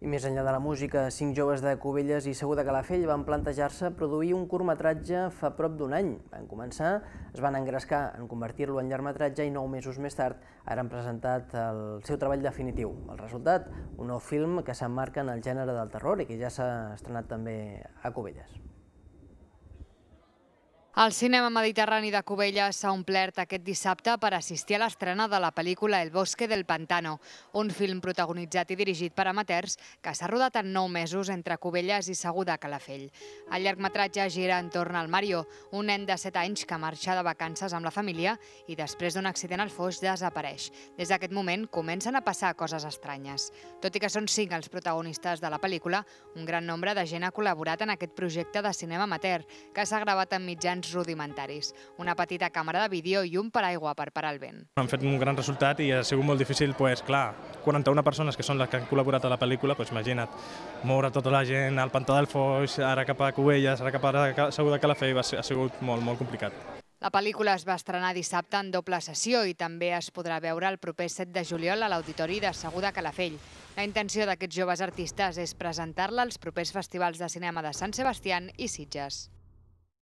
I més enllà de la música, cinc joves de Cubelles i Segur de Calafell van plantejar-se produir un curtmetratge fa prop d'un any. Van començar, es van engrescar en convertir-lo en llargmetratge i nou mesos més tard ara han presentat el seu treball definitiu. El resultat, un nou film que s'emmarca en el gènere del terror i que ja s'ha estrenat també a Cubelles. El cinema mediterrani de Cubelles s'ha omplert aquest dissabte per assistir a l'estrena de la pel·lícula El bosque del pantano, un film protagonitzat i dirigit per amateurs que s'ha rodat en nou mesos entre Cubelles i Segur de Calafell. El llargmetratge gira entorn al Mario, un nen de 7 anys que marxa de vacances amb la família i després d'un accident al foix desapareix. Des d'aquest moment comencen a passar coses estranyes. Tot i que són cinc els protagonistes de la pel·lícula, un gran nombre de gent ha col·laborat en aquest projecte de cinema amateur que s'ha gravat en mitjans plans rudimentaris, una petita càmera de vídeo i un paraigua per parar el vent. Han fet un gran resultat i ha sigut molt difícil, pues, clar, 41 persones que són les que han col·laborat a la pel·lícula, pues, imagina't, moure tota la gent al Pantà del Foix, ara cap a Cubelles, ara cap a Segur de Calafell, ha sigut molt, molt complicat. La pel·lícula es va estrenar dissabte en doble sessió i també es podrà veure el proper 7 de juliol a l'Auditori de Segur de Calafell. La intenció d'aquests joves artistes és presentar-la als propers festivals de cinema de Sant Sebastián i Sitges.